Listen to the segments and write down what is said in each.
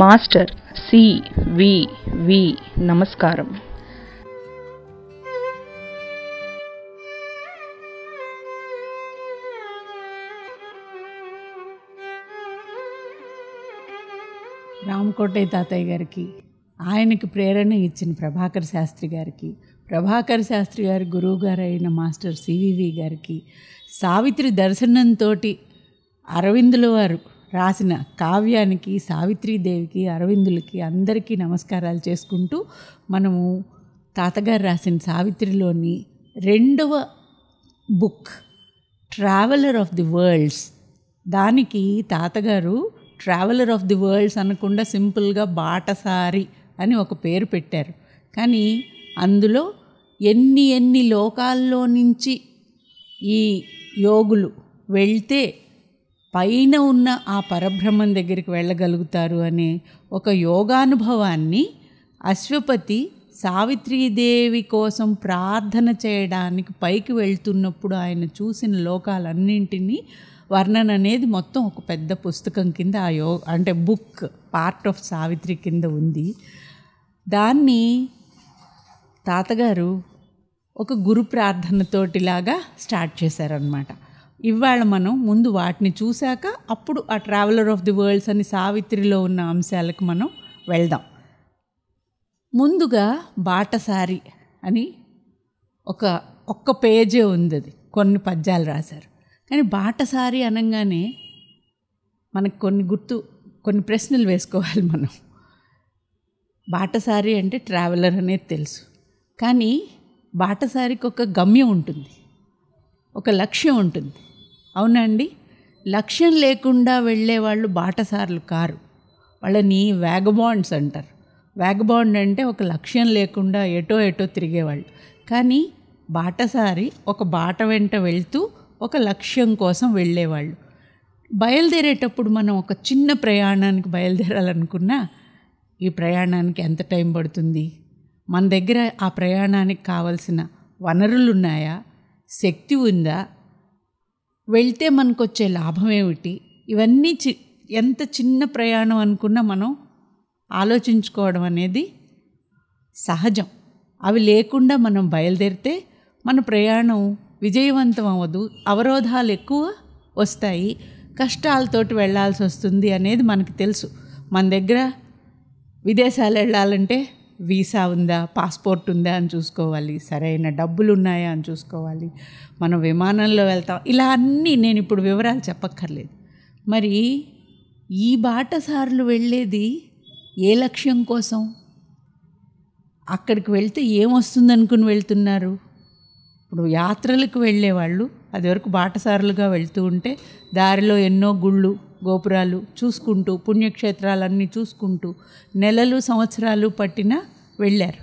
master C వి వి నమస్కారం రామకోటయ్య తాతయ్య గారికి ఆయనకి ప్రేరణ ఇచ్చిన ప్రభాకర్ శాస్త్రి గారికి ప్రభాకర్ శాస్త్రి గారి గురువు గారు అయిన మాస్టర్ సివివి గారికి సావిత్రి దర్శనంతో అరవిందుల వారు రాసిన కావ్యానికి సావిత్రీదేవికి అరవిందులకి అందరికీ నమస్కారాలు చేసుకుంటూ మనము తాతగారు రాసిన సావిత్రిలోని రెండవ book traveller of the worlds దానికి తాతగారు ట్రావెలర్ ఆఫ్ ది వరల్డ్స్ అనకుండా సింపుల్గా బాటసారి అని ఒక పేరు పెట్టారు కానీ అందులో ఎన్ని ఎన్ని లోకాల్లో నుంచి ఈ యోగులు వెళ్తే పైన ఉన్న ఆ పరబ్రహ్మం దగ్గరికి వెళ్ళగలుగుతారు అనే ఒక యోగానుభవాన్ని అశ్వపతి సావిత్రీదేవి కోసం ప్రార్థన చేయడానికి పైకి వెళ్తున్నప్పుడు ఆయన చూసిన లోకాలన్నింటినీ వర్ణన అనేది మొత్తం ఒక పెద్ద పుస్తకం కింద ఆ యో అంటే బుక్ పార్ట్ ఆఫ్ సావిత్రి కింద ఉంది దాన్ని తాతగారు ఒక గురు ప్రార్థనతోటిలాగా స్టార్ట్ చేశారనమాట ఇవాళ మనం ముందు వాటిని చూశాక అప్పుడు ఆ ట్రావెలర్ ఆఫ్ ది వరల్డ్స్ అని సావిత్రిలో ఉన్న అంశాలకు మనం వెళ్దాం ముందుగా బాటసారి అని ఒక ఒక్క పేజే ఉంది అది కొన్ని పద్యాలు రాశారు కానీ బాటసారి అనగానే మనకు కొన్ని గుర్తు కొన్ని ప్రశ్నలు వేసుకోవాలి మనం బాటసారి అంటే ట్రావెలర్ అనేది తెలుసు కానీ బాటసారికి ఒక గమ్యం ఉంటుంది ఒక లక్ష్యం ఉంటుంది అవునండి లక్ష్యం లేకుండా వెళ్ళే వాళ్ళు బాటసార్లు కారు వాళ్ళని వ్యాగబాండ్స్ అంటారు వ్యాగబాండ్ అంటే ఒక లక్ష్యం లేకుండా ఎటో ఎటో తిరిగేవాళ్ళు కానీ బాటసారి ఒక బాట వెంట వెళ్తూ ఒక లక్ష్యం కోసం వెళ్ళేవాళ్ళు బయలుదేరేటప్పుడు మనం ఒక చిన్న ప్రయాణానికి బయలుదేరాలనుకున్నా ఈ ప్రయాణానికి ఎంత టైం పడుతుంది మన దగ్గర ఆ ప్రయాణానికి కావలసిన వనరులు ఉన్నాయా శక్తి ఉందా వెళ్తే మనకు వచ్చే లాభం ఏమిటి ఇవన్నీ చి ఎంత చిన్న ప్రయాణం అనుకున్నా మనం ఆలోచించుకోవడం అనేది సహజం అవి లేకుండా మనం బయలుదేరితే మన ప్రయాణం విజయవంతం అవ్వదు అవరోధాలు ఎక్కువ వస్తాయి కష్టాలతోటి వెళ్లాల్సి వస్తుంది అనేది మనకు తెలుసు మన దగ్గర విదేశాలు వెళ్ళాలంటే వీసా ఉందా పాస్పోర్ట్ ఉందా అని చూసుకోవాలి సరైన డబ్బులు ఉన్నాయా అని చూసుకోవాలి మనం విమానంలో వెళ్తాం ఇలా అన్నీ నేను ఇప్పుడు వివరాలు చెప్పక్కర్లేదు మరి ఈ బాటసార్లు వెళ్ళేది ఏ లక్ష్యం కోసం అక్కడికి వెళ్తే ఏమొస్తుందనుకుని వెళ్తున్నారు ఇప్పుడు యాత్రలకు వెళ్ళేవాళ్ళు అదివరకు బాటసారులుగా వెళ్తూ ఉంటే దారిలో ఎన్నో గుళ్ళు గోపురాలు చూసుకుంటూ పుణ్యక్షేత్రాలన్నీ చూసుకుంటూ నెలలు సంవత్సరాలు పట్టిన వెళ్ళారు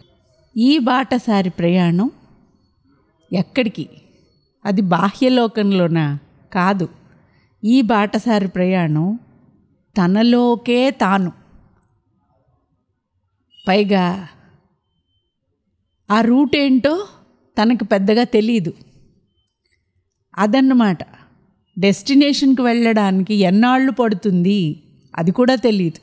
ఈ బాటసారి ప్రయాణం ఎక్కడికి అది బాహ్యలోకంలోన కాదు ఈ బాటసారి ప్రయాణం తనలోకే తాను పైగా ఆ రూట్ ఏంటో తనకు పెద్దగా తెలియదు అదన్నమాట డెస్టినేషన్కి వెళ్ళడానికి ఎన్నాళ్ళు పడుతుంది అది కూడా తెలియదు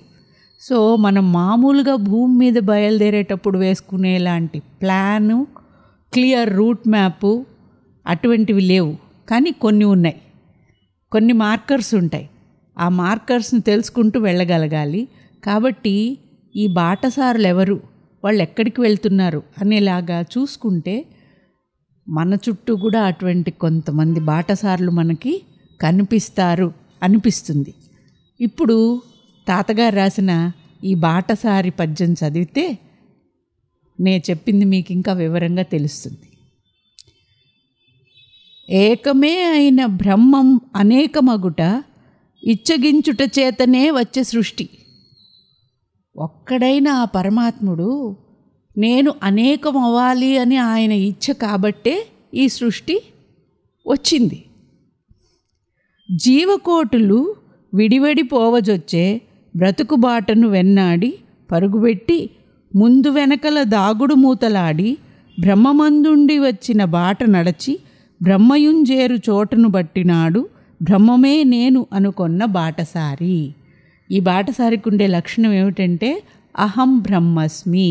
సో మనం మామూలుగా భూమి మీద బయలుదేరేటప్పుడు వేసుకునేలాంటి ప్లాను క్లియర్ రూట్ మ్యాపు అటువంటివి లేవు కానీ కొన్ని ఉన్నాయి కొన్ని మార్కర్స్ ఉంటాయి ఆ మార్కర్స్ని తెలుసుకుంటూ వెళ్ళగలగాలి కాబట్టి ఈ బాటసారులు ఎవరు వాళ్ళు ఎక్కడికి వెళ్తున్నారు అనేలాగా చూసుకుంటే మన చుట్టూ కూడా అటువంటి కొంతమంది బాటసార్లు మనకి కనిపిస్తారు అనిపిస్తుంది ఇప్పుడు తాతగారు రాసిన ఈ బాటసారి పద్యం చదివితే నే చెప్పింది మీకు ఇంకా వివరంగా తెలుస్తుంది ఏకమే అయిన బ్రహ్మం అనేకమగుట ఇచ్చగించుట చేతనే వచ్చే సృష్టి ఒక్కడైనా ఆ పరమాత్ముడు నేను అనేకం అవ్వాలి అని ఆయన ఇచ్చ కాబట్టే ఈ సృష్టి వచ్చింది జీవకోటులు విడివడిపోవజొచ్చే బ్రతుకుబాటను వెన్నాడి పరుగుబెట్టి ముందు వెనకల దాగుడు మూతలాడి బ్రహ్మమందుండి వచ్చిన బాట నడచి బ్రహ్మయుంజేరు చోటును బట్టినాడు బ్రహ్మమే నేను అనుకొన్న బాటసారి ఈ బాటసారికి ఉండే లక్షణం ఏమిటంటే అహం బ్రహ్మస్మి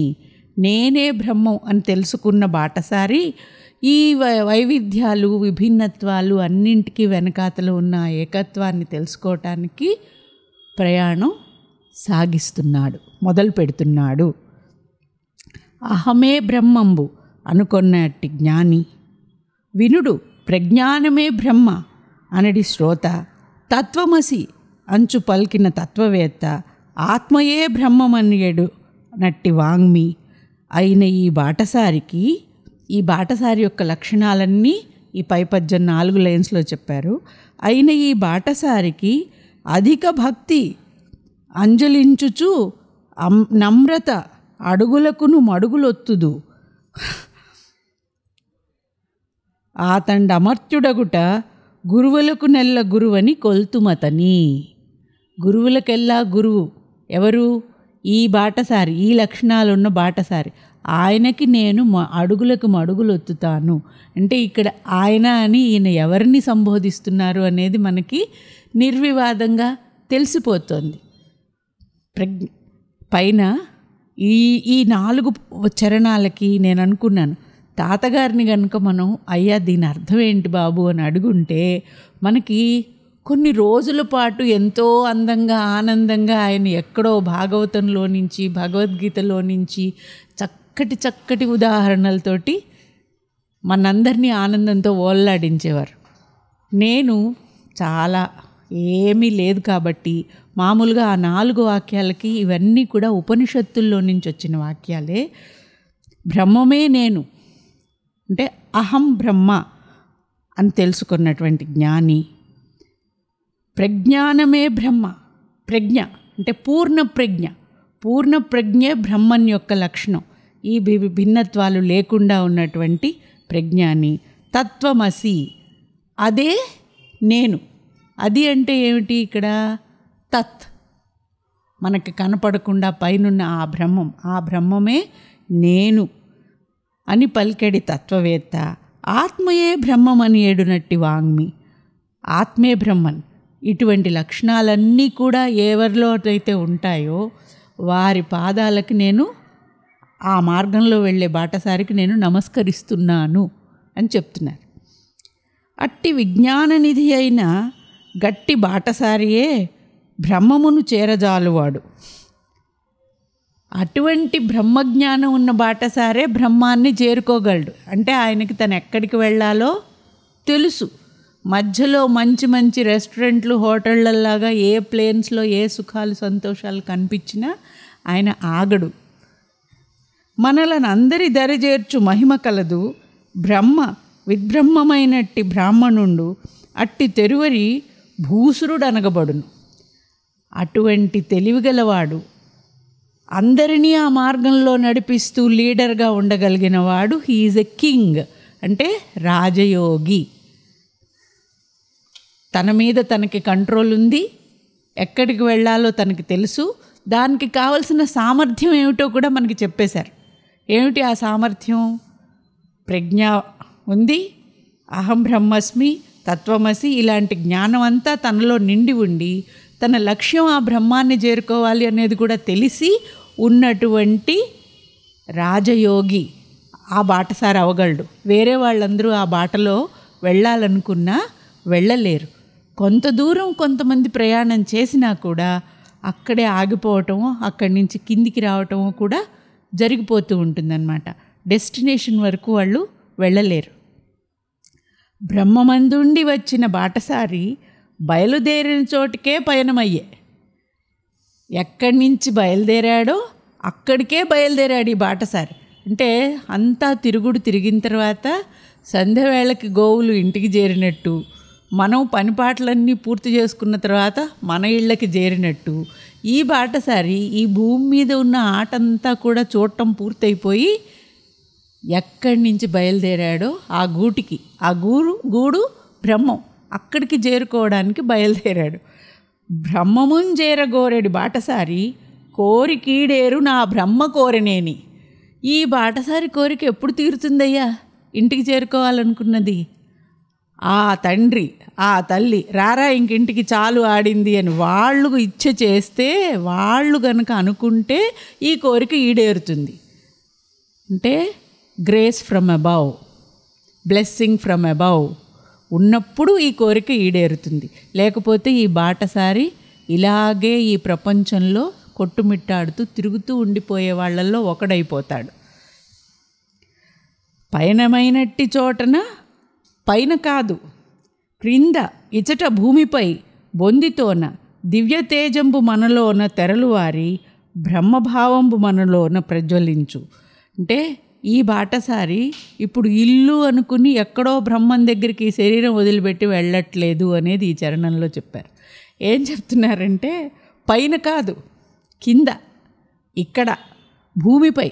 నేనే బ్రహ్మం అని తెలుసుకున్న బాటసారి ఈ వైవిధ్యాలు విభిన్నత్వాలు అన్నింటికి వెనకాతలు ఉన్న ఏకత్వాన్ని తెలుసుకోవటానికి ప్రయాణం సాగిస్తున్నాడు మొదలు పెడుతున్నాడు అహమే బ్రహ్మంబు అనుకున్నట్టి జ్ఞాని వినుడు ప్రజ్ఞానమే బ్రహ్మ అనడి శ్రోత తత్వమసి అంచు పలికిన తత్వవేత్త ఆత్మయే బ్రహ్మమనియడు నట్టి వాంగ్మి అయిన ఈ బాటసారికి ఈ బాటసారి యొక్క లక్షణాలన్నీ ఈ పై పద్యం నాలుగు లైన్స్లో చెప్పారు అయిన ఈ బాటసారికి అధిక భక్తి అంజలించుచు నమ్రత అడుగులకును మడుగులొత్తుదు ఆతండ అమర్త్యుడగుట గురువులకు నెల్ల గురువని కొల్తుమతని గురువులకెల్లా గురువు ఎవరు ఈ బాటసారి ఈ లక్షణాలున్న బాటసారి ఆయనకి నేను అడుగులకు మడుగులు ఒత్తుతాను అంటే ఇక్కడ ఆయన అని ఈయన ఎవరిని సంబోధిస్తున్నారు అనేది మనకి నిర్వివాదంగా తెలిసిపోతుంది ప్రజ్ఞ పైన ఈ ఈ నాలుగు చరణాలకి నేను అనుకున్నాను తాతగారిని కనుక మనం అయ్యా దీని అర్థం ఏంటి బాబు అని అడుగుంటే మనకి కొన్ని రోజుల పాటు ఎంతో అందంగా ఆనందంగా ఆయన ఎక్కడో భాగవతంలో నుంచి భగవద్గీతలో నుంచి చక్క చక్కటి చక్కటి ఉదాహరణలతోటి మనందరినీ ఆనందంతో ఓల్లాడించేవారు నేను చాలా ఏమీ లేదు కాబట్టి మామూలుగా ఆ నాలుగు వాక్యాలకి ఇవన్నీ కూడా ఉపనిషత్తుల్లో నుంచి వచ్చిన వాక్యాలే బ్రహ్మమే నేను అంటే అహం బ్రహ్మ అని తెలుసుకున్నటువంటి జ్ఞాని ప్రజ్ఞానమే బ్రహ్మ ప్రజ్ఞ అంటే పూర్ణ ప్రజ్ఞ పూర్ణ ప్రజ్ఞే బ్రహ్మన్ యొక్క లక్షణం ఈ భిన్నత్వాలు లేకుండా ఉన్నటువంటి ప్రజ్ఞాని తత్వమసి అదే నేను అది అంటే ఏమిటి ఇక్కడ తత్ మనకి కనపడకుండా పైనున్న ఆ బ్రహ్మం ఆ బ్రహ్మమే నేను అని పలికెడి తత్వవేత్త ఆత్మయే బ్రహ్మం అని ఏడునట్టి వాంగ్మి ఆత్మే బ్రహ్మన్ ఇటువంటి లక్షణాలన్నీ కూడా ఎవరిలో అయితే ఉంటాయో వారి పాదాలకు నేను ఆ మార్గంలో వెళ్ళే బాటసారికి నేను నమస్కరిస్తున్నాను అని చెప్తున్నారు అట్టి విజ్ఞాన నిధి అయిన గట్టి బాటసారియే బ్రహ్మమును చేరజాలువాడు అటువంటి బ్రహ్మజ్ఞానం ఉన్న బాటసారే బ్రహ్మాన్ని చేరుకోగలడు అంటే ఆయనకి తను ఎక్కడికి వెళ్ళాలో తెలుసు మధ్యలో మంచి మంచి రెస్టారెంట్లు హోటళ్ళల్లాగా ఏ ప్లేన్స్లో ఏ సుఖాలు సంతోషాలు కనిపించినా ఆయన ఆగడు మనలనందరి దరిజేర్చు మహిమ కలదు బ్రహ్మ విద్బ్రహ్మమైనట్టి బ్రాహ్మణుండు అట్టి తెరువరి భూసురుడు అనగబడును అటువంటి తెలివిగలవాడు అందరినీ ఆ మార్గంలో నడిపిస్తూ లీడర్గా ఉండగలిగిన వాడు హీఈజ్ ఎ కింగ్ అంటే రాజయోగి తన మీద తనకి కంట్రోల్ ఉంది ఎక్కడికి వెళ్ళాలో తనకి తెలుసు దానికి కావలసిన సామర్థ్యం ఏమిటో కూడా మనకి చెప్పేశారు ఏమిటి ఆ సామర్థ్యం ప్రజ్ఞ ఉంది అహం బ్రహ్మస్మి తత్వమసి ఇలాంటి జ్ఞానం అంతా తనలో నిండి ఉండి తన లక్ష్యం ఆ బ్రహ్మాన్ని చేరుకోవాలి అనేది కూడా తెలిసి ఉన్నటువంటి రాజయోగి ఆ బాటసారి అవగలడు వేరే వాళ్ళందరూ ఆ బాటలో వెళ్ళాలనుకున్నా వెళ్ళలేరు కొంత దూరం కొంతమంది ప్రయాణం చేసినా కూడా అక్కడే ఆగిపోవటము అక్కడి నుంచి కిందికి రావటము కూడా జరిగిపోతూ ఉంటుందన్నమాట డెస్టినేషన్ వరకు వాళ్ళు వెళ్ళలేరు బ్రహ్మమందుండి వచ్చిన బాటసారి బయలుదేరిన చోటికే పయనమయ్యే ఎక్కడి నుంచి బయలుదేరాడో అక్కడికే బయలుదేరాడు ఈ బాటసారి అంటే అంతా తిరుగుడు తిరిగిన తర్వాత సంధ్యవేళకి గోవులు ఇంటికి చేరినట్టు మనం పనిపాట్లన్నీ పూర్తి చేసుకున్న తర్వాత మన ఇళ్ళకి చేరినట్టు ఈ బాటసారి ఈ భూమి మీద ఉన్న ఆట అంతా కూడా చూడటం పూర్తయిపోయి ఎక్కడి నుంచి బయలుదేరాడో ఆ గూటికి ఆ గూరు గూడు బ్రహ్మం అక్కడికి చేరుకోవడానికి బయలుదేరాడు బ్రహ్మముం చేరగోరేడు బాటసారి కోరికీడేరు నా బ్రహ్మ కోరనేని ఈ బాటసారి కోరిక ఎప్పుడు తీరుతుందయ్యా ఇంటికి చేరుకోవాలనుకున్నది ఆ తండ్రి ఆ తల్లి రారా ఇంకింటికి చాలు ఆడింది అని వాళ్ళు ఇచ్చ చేస్తే వాళ్ళు గనక అనుకుంటే ఈ కోరిక ఈడేరుతుంది అంటే grace from above blessing from above ఉన్నప్పుడు ఈ కోరిక ఈడేరుతుంది లేకపోతే ఈ బాటసారి ఇలాగే ఈ ప్రపంచంలో కొట్టుమిట్టాడుతూ తిరుగుతూ ఉండిపోయే వాళ్ళల్లో ఒకడైపోతాడు పయనమైనట్టి చోటన పైన కాదు క్రింద ఇచట భూమిపై బొందితోన దివ్యతేజంబు మనలోన తెరలువారి బ్రహ్మభావంబు మనలోన ప్రజ్వలించు అంటే ఈ బాటసారి ఇప్పుడు ఇల్లు అనుకుని ఎక్కడో బ్రహ్మం దగ్గరికి శరీరం వదిలిపెట్టి వెళ్ళట్లేదు అనేది ఈ చరణంలో చెప్పారు ఏం చెప్తున్నారంటే పైన కాదు కింద ఇక్కడ భూమిపై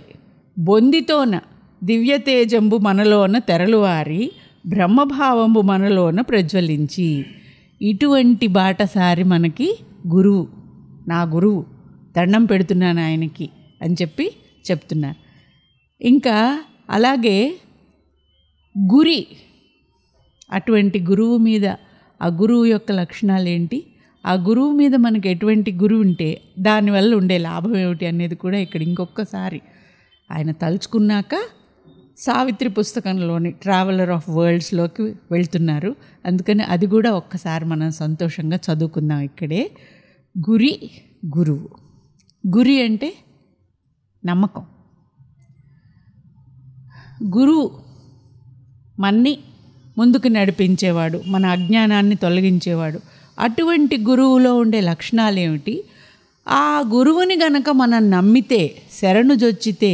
బొందితోన దివ్యతేజంబు మనలోన తెరలువారి బ్రహ్మభావము మనలోన ప్రజ్వలించి ఇటువంటి బాటసారి మనకి గురువు నా గురువు దండం పెడుతున్నాను ఆయనకి అని చెప్పి చెప్తున్నారు ఇంకా అలాగే గురి అటువంటి గురువు మీద ఆ గురువు యొక్క లక్షణాలు ఏంటి ఆ గురువు మీద మనకు ఎటువంటి గురువు ఉంటే దానివల్ల ఉండే లాభం ఏమిటి అనేది కూడా ఇక్కడ ఇంకొకసారి ఆయన తలుచుకున్నాక సావిత్రి పుస్తకంలోని ట్రావెలర్ ఆఫ్ వరల్డ్స్లోకి వెళ్తున్నారు అందుకని అది కూడా ఒక్కసారి మనం సంతోషంగా చదువుకుందాం ఇక్కడే గురి గురువు గురి అంటే నమ్మకం గురువు మన్ని ముందుకు నడిపించేవాడు మన అజ్ఞానాన్ని తొలగించేవాడు అటువంటి గురువులో ఉండే లక్షణాలు ఏమిటి ఆ గురువుని గనక మనం నమ్మితే శరణు జొచ్చితే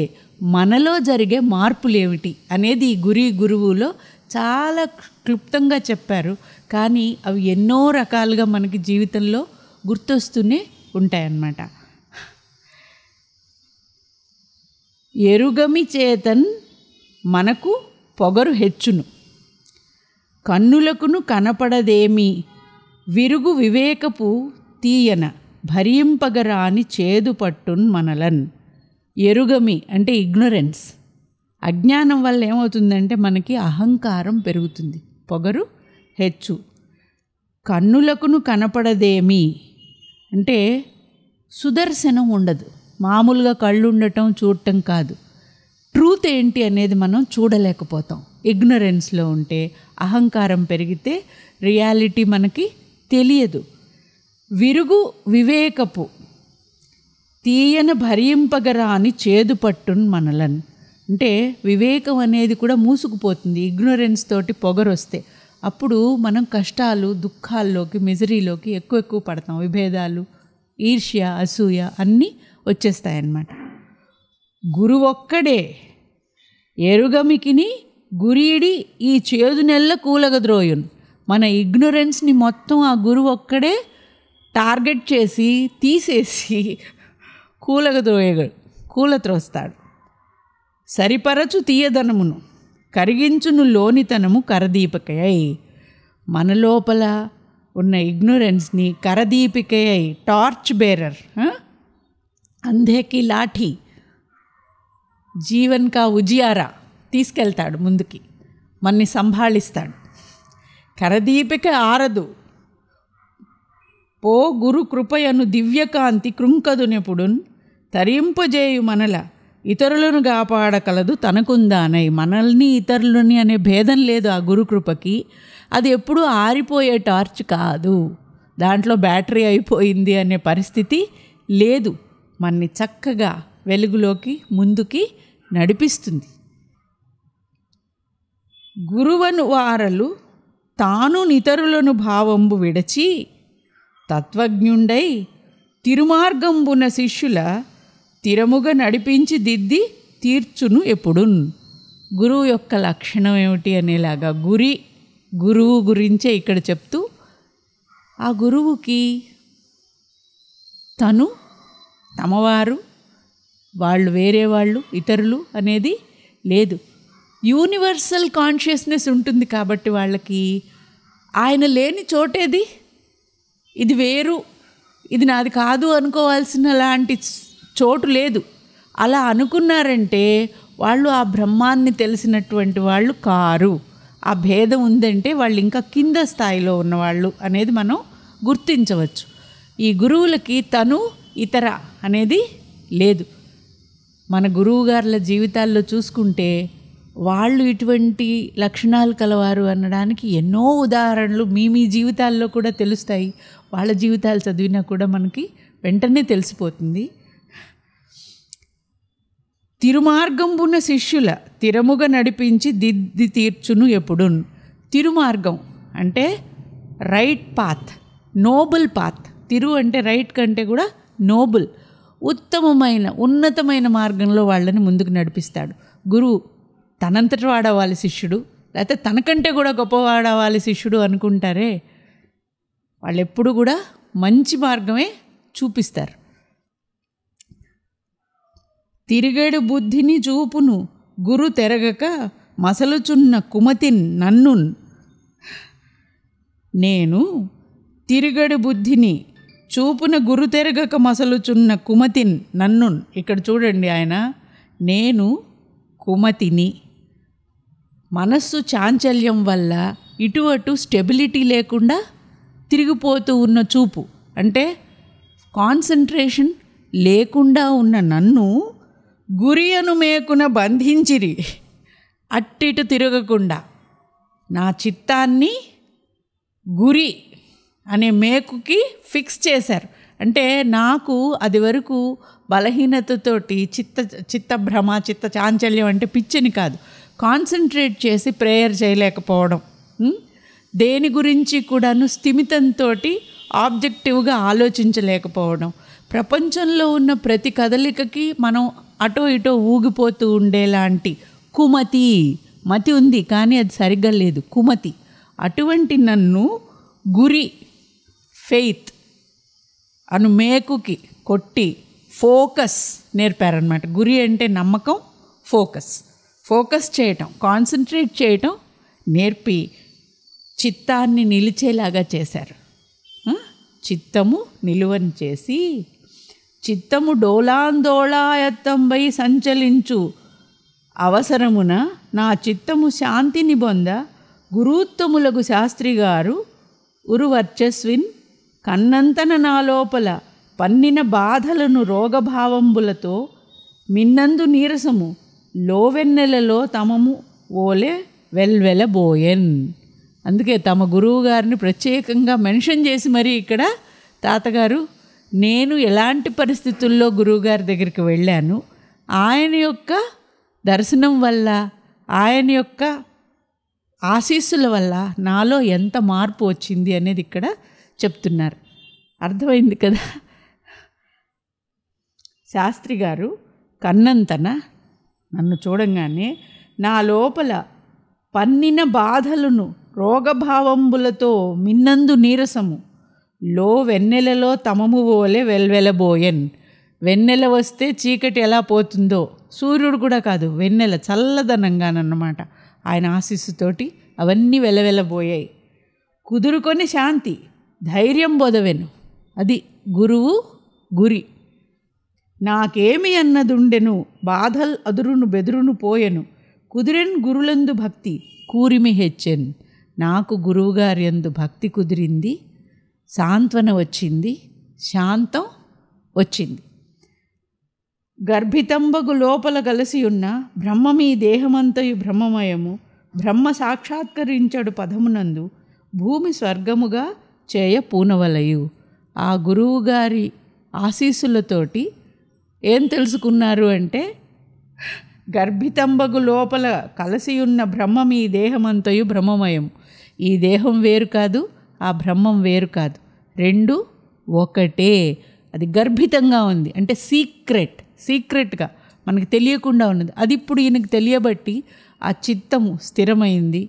మనలో జరిగే మార్పులేమిటి అనేది గురి గురువులో చాలా క్లుప్తంగా చెప్పారు కానీ అవి ఎన్నో రకాలుగా మనకి జీవితంలో గుర్తొస్తూనే ఉంటాయన్నమాట ఎరుగమి చేతన్ మనకు పొగరు హెచ్చును కన్నులకును కనపడదేమి విరుగు వివేకపు తీయన భరింపగరాని చేదు పట్టున్ మనలన్ ఎరుగమి అంటే ఇగ్నోరెన్స్ అజ్ఞానం వల్ల ఏమవుతుందంటే మనకి అహంకారం పెరుగుతుంది పొగరు హెచ్చు కన్నులకును కనపడదేమి అంటే సుదర్శనం ఉండదు మామూలుగా కళ్ళు ఉండటం చూడటం కాదు ట్రూత్ ఏంటి అనేది మనం చూడలేకపోతాం ఇగ్నరెన్స్లో ఉంటే అహంకారం పెరిగితే రియాలిటీ మనకి తెలియదు విరుగు వివేకపు తీయన భరింపగరా అని చేదు పట్టున్ మనలను అంటే వివేకం అనేది కూడా మూసుకుపోతుంది ఇగ్నోరెన్స్ తోటి పొగరొస్తే అప్పుడు మనం కష్టాలు దుఃఖాల్లోకి మిజరీలోకి ఎక్కువ ఎక్కువ పడతాం విభేదాలు ఈర్ష్య అసూయ అన్నీ వచ్చేస్తాయన్నమాట గురు ఒక్కడే ఎరుగమికిని గురీడి ఈ చేదు నెల్ల కూలగద్రోయున్ మన ఇగ్నోరెన్స్ని మొత్తం ఆ గురువు ఒక్కడే టార్గెట్ చేసి తీసేసి కూలగ త్రోయగడు కూల త్రోస్తాడు సరిపరచు తీయదనమును కరిగించును లోనితనము కరదీపికయ్యి మన లోపల ఉన్న ఇగ్నోరెన్స్ని కరదీపికయై టార్చ్ బేరర్ అంధేకి లాఠీ జీవన్ కా ఉజియారా తీసుకెళ్తాడు ముందుకి మన్ని సంభాళిస్తాడు కరదీపిక ఆరదు పో గురు కృపయను దివ్యకాంతి కృంకదునెపుడున్ మనల ఇతరులను కాపాడకలదు తనకుందానై మనల్ని ఇతరులని అనే భేదం లేదు ఆ గురుకృపకి అది ఎప్పుడూ ఆరిపోయే టార్చ్ కాదు దాంట్లో బ్యాటరీ అయిపోయింది అనే పరిస్థితి లేదు మన్ని చక్కగా వెలుగులోకి ముందుకి నడిపిస్తుంది గురువను వారలు తాను నితరులను భావంబు విడచి తత్వజ్ఞుండై తిరుమార్గంబున శిష్యుల స్థిరముగ నడిపించి దిద్ది తీర్చును ఎప్పుడున్ గురువు యొక్క లక్షణం ఏమిటి అనేలాగా గురి గురువు గురించే ఇక్కడ చెప్తూ ఆ గురువుకి తను తమవారు వాళ్ళు వేరే వాళ్ళు ఇతరులు అనేది లేదు యూనివర్సల్ కాన్షియస్నెస్ ఉంటుంది కాబట్టి వాళ్ళకి ఆయన లేని చోటేది ఇది వేరు ఇది నాది కాదు అనుకోవాల్సిన లాంటి చోటు లేదు అలా అనుకున్నారంటే వాళ్ళు ఆ బ్రహ్మాన్ని తెలిసినటువంటి వాళ్ళు కారు ఆ భేదం ఉందంటే వాళ్ళు ఇంకా కింద స్థాయిలో ఉన్నవాళ్ళు అనేది మనం గుర్తించవచ్చు ఈ గురువులకి తను ఇతర అనేది లేదు మన గురువుగారుల జీవితాల్లో చూసుకుంటే వాళ్ళు ఇటువంటి లక్షణాలు కలవారు అనడానికి ఎన్నో ఉదాహరణలు మీ మీ జీవితాల్లో కూడా తెలుస్తాయి వాళ్ళ జీవితాలు చదివినా కూడా మనకి వెంటనే తెలిసిపోతుంది తిరుమార్గంబున శిష్యుల తిరముగ నడిపించి దిద్ది తీర్చును ఎప్పుడున్ తిరుమార్గం అంటే రైట్ పాత్ నోబుల్ పాత్ తిరు అంటే రైట్ కంటే కూడా నోబుల్ ఉత్తమమైన ఉన్నతమైన మార్గంలో వాళ్ళని ముందుకు నడిపిస్తాడు గురువు తనంతటి వాడవాలి శిష్యుడు లేకపోతే తనకంటే కూడా గొప్పవాడవాలి శిష్యుడు అనుకుంటారే వాళ్ళు ఎప్పుడు కూడా మంచి మార్గమే చూపిస్తారు తిరిగేడు బుద్ధిని చూపును గురు తెరగక మసలుచున్న కుమతిన్ నన్ను నేను తిరుగడు బుద్ధిని చూపున గురు తెరగక మసలుచున్న కుమతిన్ నన్ను ఇక్కడ చూడండి ఆయన నేను కుమతిని మనస్సు చాంచల్యం వల్ల ఇటు అటు స్టెబిలిటీ లేకుండా తిరిగిపోతూ ఉన్న చూపు అంటే కాన్సన్ట్రేషన్ లేకుండా ఉన్న నన్ను గురియను మేకున బంధించిరి అట్టిటు తిరగకుండా నా చిత్తాన్ని గురి అనే మేకుకి ఫిక్స్ చేశారు అంటే నాకు అది వరకు బలహీనతతోటి చిత్త చిత్తభ్రమ చిత్త చాంచల్యం అంటే పిచ్చిని కాదు కాన్సన్ట్రేట్ చేసి ప్రేయర్ చేయలేకపోవడం దేని గురించి కూడాను స్థిమితంతో ఆబ్జెక్టివ్గా ఆలోచించలేకపోవడం ప్రపంచంలో ఉన్న ప్రతి కదలికకి మనం అటో ఇటో ఊగిపోతూ ఉండేలాంటి కుమతి మతి ఉంది కానీ అది సరిగ్గా లేదు కుమతి అటువంటి నన్ను గురి ఫెయిత్ అను మేకుకి కొట్టి ఫోకస్ నేర్పారనమాట గురి అంటే నమ్మకం ఫోకస్ ఫోకస్ చేయటం కాన్సన్ట్రేట్ చేయటం నేర్పి చిత్తాన్ని నిలిచేలాగా చేశారు చిత్తము నిలువని చేసి చిత్తము డోలాందోళాయత్తంపై సంచలించు అవసరమున నా చిత్తము శాంతిని పొంద గురుత్తములకు శాస్త్రి గారు ఉరువర్చస్విన్ కన్నంతన నా లోపల పన్నిన బాధలను రోగభావంబులతో మిన్నందు నీరసము లోవెన్నెలలో తమము ఓలే వెల్వెలబోయెన్ అందుకే తమ గురువుగారిని ప్రత్యేకంగా మెన్షన్ చేసి మరీ ఇక్కడ తాతగారు నేను ఎలాంటి పరిస్థితుల్లో గురువుగారి దగ్గరికి వెళ్ళాను ఆయన యొక్క దర్శనం వల్ల ఆయన యొక్క ఆశీస్సుల వల్ల నాలో ఎంత మార్పు వచ్చింది అనేది ఇక్కడ చెప్తున్నారు అర్థమైంది కదా శాస్త్రి గారు కన్నంతన నన్ను చూడంగానే నా లోపల పన్నిన బాధలను రోగభావంబులతో మిన్నందు నీరసము లో వెన్నెలలో తమము ఓలే వెల్వెలబోయన్ వెన్నెల వస్తే చీకటి ఎలా పోతుందో సూర్యుడు కూడా కాదు వెన్నెల చల్లదనంగానన్నమాట ఆయన ఆశీస్సుతోటి అవన్నీ వెలవెలబోయాయి కుదురుకొని శాంతి ధైర్యం బోధవెను అది గురువు గురి నాకేమి అన్నదుండెను బాధల్ అదురును బెదురును పోయెను కుదిరెన్ గురులందు భక్తి కూరిమి హెచ్చెన్ నాకు గురువుగారి భక్తి కుదిరింది సాంత్వన వచ్చింది శాంతం వచ్చింది గర్భితంబగు లోపల కలిసి ఉన్న బ్రహ్మమీ దేహమంతయు బ్రహ్మమయము బ్రహ్మ సాక్షాత్కరించడు పదమునందు భూమి స్వర్గముగా చేయ పూనవలయు ఆ గురువుగారి ఆశీస్సులతోటి ఏం తెలుసుకున్నారు అంటే గర్భితంబగు లోపల కలిసి ఉన్న బ్రహ్మ మీ దేహమంతయు బ్రహ్మమయం ఈ దేహం వేరు కాదు ఆ బ్రహ్మం వేరు కాదు రెండు ఒకటే అది గర్భితంగా ఉంది అంటే సీక్రెట్ సీక్రెట్గా మనకు తెలియకుండా ఉన్నది అది ఇప్పుడు ఈయనకు తెలియబట్టి ఆ చిత్తము స్థిరమైంది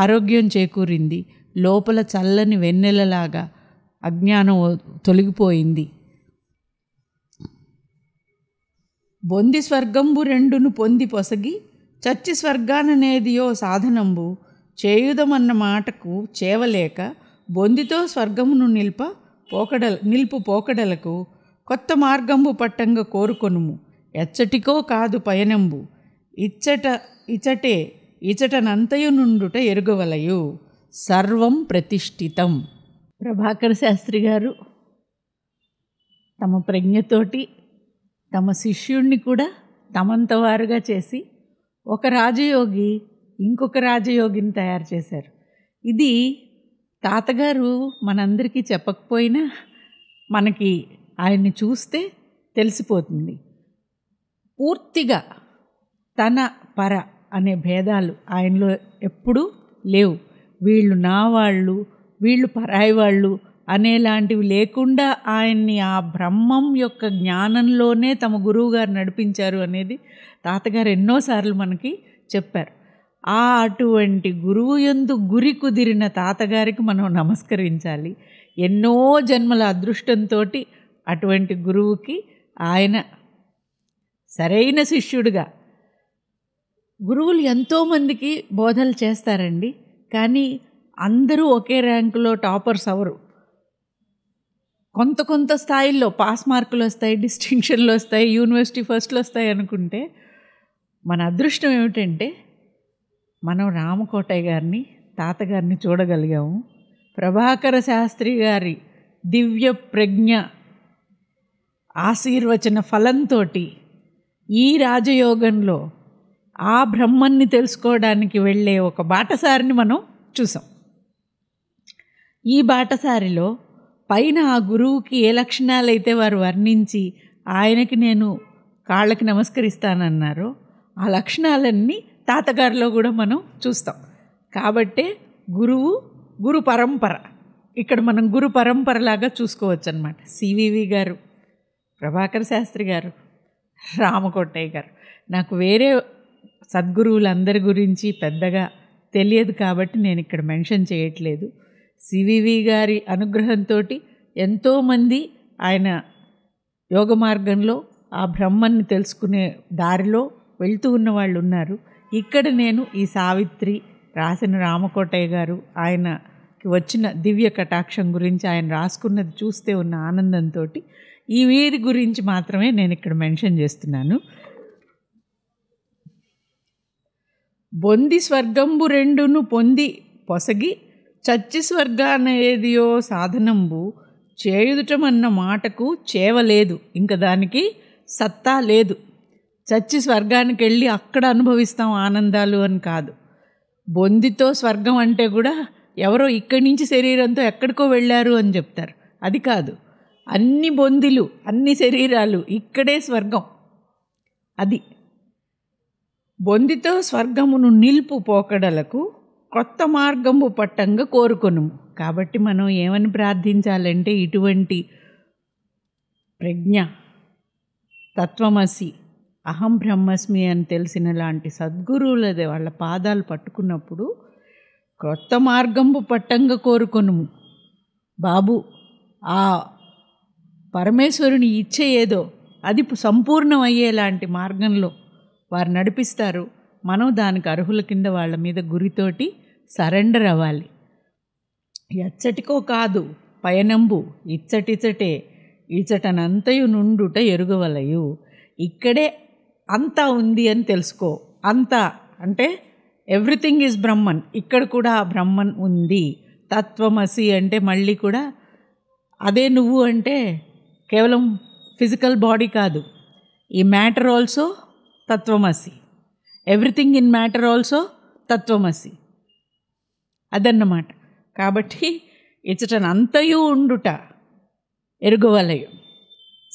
ఆరోగ్యం చేకూరింది లోపల చల్లని వెన్నెలలాగా అజ్ఞానం తొలగిపోయింది బొంది స్వర్గంబు రెండును పొంది పొసగి చచ్చి స్వర్గాననేదియో సాధనంబు చేయుదమన్న మాటకు చేవలేక బొందితో స్వర్గమును నిల్ప పోకడల నిల్పు పోకడలకు కొత్త మార్గంబు పట్టంగా కోరుకొనుము ఎచ్చటికో కాదు పయనంబు ఇచ్చట ఇచటే ఇచటనంతయు నుండుట ఎరుగవలయు సర్వం ప్రతిష్ఠితం ప్రభాకర్ శాస్త్రి గారు తమ ప్రజ్ఞతోటి తమ శిష్యుణ్ణి కూడా తమంత వారుగా చేసి ఒక రాజయోగి ఇంకొక రాజయోగిని తయారు చేశారు ఇది తాతగారు మనందరికీ చెప్పకపోయినా మనకి ఆయన్ని చూస్తే తెలిసిపోతుంది పూర్తిగా తన పర అనే భేదాలు ఆయనలో ఎప్పుడూ లేవు వీళ్ళు నా వాళ్ళు వీళ్ళు పరాయి వాళ్ళు అనేలాంటివి లేకుండా ఆయన్ని ఆ బ్రహ్మం యొక్క జ్ఞానంలోనే తమ గురువుగారు నడిపించారు అనేది తాతగారు ఎన్నోసార్లు మనకి చెప్పారు ఆ అటువంటి గురువు ఎందు గురి కుదిరిన తాతగారికి మనం నమస్కరించాలి ఎన్నో జన్మల అదృష్టంతో అటువంటి గురువుకి ఆయన సరైన శిష్యుడుగా గురువులు ఎంతోమందికి బోధలు చేస్తారండి కానీ అందరూ ఒకే ర్యాంకులో టాపర్స్ అవరు కొంత కొంత స్థాయిల్లో పాస్ మార్కులు వస్తాయి డిస్టింక్షన్లు వస్తాయి యూనివర్సిటీ ఫస్ట్లు వస్తాయి అనుకుంటే మన అదృష్టం ఏమిటంటే మనం రామకోటయ్య గారిని తాతగారిని చూడగలిగాము ప్రభాకర శాస్త్రి గారి దివ్య ప్రజ్ఞ ఆశీర్వచన ఫలంతో ఈ రాజయోగంలో ఆ బ్రహ్మన్ని తెలుసుకోవడానికి వెళ్ళే ఒక బాటసారిని మనం చూసాం ఈ బాటసారిలో పైన ఆ గురువుకి ఏ లక్షణాలైతే వారు వర్ణించి ఆయనకి నేను కాళ్ళకి నమస్కరిస్తానన్నారో ఆ లక్షణాలన్నీ తాతగారిలో కూడా మనం చూస్తాం కాబట్టే గురువు గురు పరంపర ఇక్కడ మనం గురు పరంపరలాగా చూసుకోవచ్చు అనమాట సివివి గారు ప్రభాకర్ శాస్త్రి గారు రామకొట్టయ్య గారు నాకు వేరే సద్గురువులందరి గురించి పెద్దగా తెలియదు కాబట్టి నేను ఇక్కడ మెన్షన్ చేయట్లేదు సివివి గారి అనుగ్రహంతో ఎంతోమంది ఆయన యోగ మార్గంలో ఆ బ్రహ్మన్ని తెలుసుకునే దారిలో వెళ్తూ ఉన్న వాళ్ళు ఉన్నారు ఇక్కడ నేను ఈ సావిత్రి రాసిన రామకోటయ్య గారు ఆయనకి వచ్చిన దివ్య కటాక్షం గురించి ఆయన రాసుకున్నది చూస్తే ఉన్న ఆనందంతో ఈ వీరి గురించి మాత్రమే నేను ఇక్కడ మెన్షన్ చేస్తున్నాను బొంది స్వర్గంబు రెండును పొంది పొసగి చచ్చి స్వర్గానేదియో సాధనంబు చేయుదుటమన్న మాటకు చేవలేదు ఇంక దానికి సత్తా లేదు చచ్చి స్వర్గానికి వెళ్ళి అక్కడ అనుభవిస్తాం ఆనందాలు అని కాదు బొందితో స్వర్గం అంటే కూడా ఎవరో ఇక్కడి నుంచి శరీరంతో ఎక్కడికో వెళ్ళారు అని చెప్తారు అది కాదు అన్ని బొందిలు అన్ని శరీరాలు ఇక్కడే స్వర్గం అది బొందితో స్వర్గమును నిలుపు పోకడలకు కొత్త మార్గము పట్టంగా కోరుకొను కాబట్టి మనం ఏమని ప్రార్థించాలంటే ఇటువంటి ప్రజ్ఞ తత్వమసి అహం బ్రహ్మస్మి అని తెలిసిన లాంటి సద్గురువులది వాళ్ళ పాదాలు పట్టుకున్నప్పుడు క్రొత్త మార్గంపు పట్టంగా కోరుకొను బాబు ఆ పరమేశ్వరుని ఇచ్చే ఏదో అది సంపూర్ణం అయ్యేలాంటి మార్గంలో వారు నడిపిస్తారు మనం దానికి అర్హుల కింద వాళ్ళ మీద గురితోటి సరెండర్ అవ్వాలి ఎచ్చటికో కాదు పయనంబు ఇచ్చటిచటే ఇచ్చటనంతయు నుండుట ఎరుగవలయు ఇక్కడే అంతా ఉంది అని తెలుసుకో అంతా అంటే ఎవ్రీథింగ్ ఈజ్ బ్రహ్మన్ ఇక్కడ కూడా ఆ బ్రహ్మన్ ఉంది తత్వమసి అంటే మళ్ళీ కూడా అదే నువ్వు అంటే కేవలం ఫిజికల్ బాడీ కాదు ఈ మ్యాటర్ ఆల్సో తత్వమసి ఎవ్రీథింగ్ ఇన్ మ్యాటర్ ఆల్సో తత్వమసి అదన్నమాట కాబట్టి ఇచ్చటనంతయు ఉండుట ఎరుగవలయం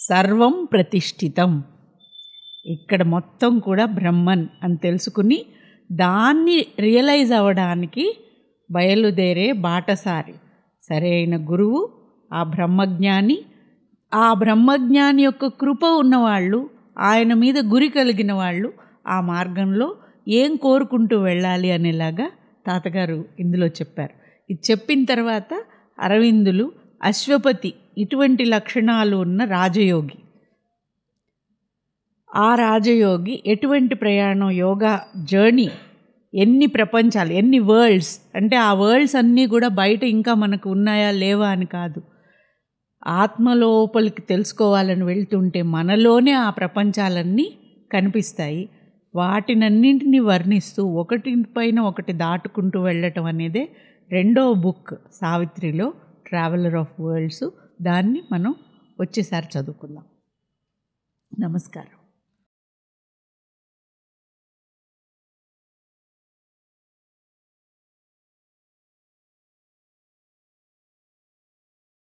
సర్వం ప్రతిష్ఠితం ఇక్కడ మొత్తం కూడా బ్రహ్మన్ అని తెలుసుకుని దాన్ని రియలైజ్ అవ్వడానికి బయలుదేరే బాటసారి సరైన గురువు ఆ బ్రహ్మజ్ఞాని ఆ బ్రహ్మజ్ఞాని యొక్క కృప ఉన్నవాళ్ళు ఆయన మీద గురి కలిగిన వాళ్ళు ఆ మార్గంలో ఏం కోరుకుంటూ వెళ్ళాలి అనేలాగా తాతగారు ఇందులో చెప్పారు ఇది చెప్పిన తర్వాత అరవిందులు అశ్వపతి ఇటువంటి లక్షణాలు ఉన్న రాజయోగి ఆ రాజయోగి ఎటువంటి ప్రయాణం యోగా జర్నీ ఎన్ని ప్రపంచాలు ఎన్ని వరల్డ్స్ అంటే ఆ వరల్డ్స్ అన్నీ కూడా బయట ఇంకా మనకు ఉన్నాయా లేవా అని కాదు ఆత్మలోపలికి తెలుసుకోవాలని వెళ్తుంటే మనలోనే ఆ ప్రపంచాలన్నీ కనిపిస్తాయి వాటినన్నింటినీ వర్ణిస్తూ ఒకటి పైన ఒకటి దాటుకుంటూ వెళ్ళటం అనేదే రెండో బుక్ సావిత్రిలో ట్రావెలర్ ఆఫ్ వరల్డ్స్ దాన్ని మనం వచ్చేసారి చదువుకుందాం నమస్కారం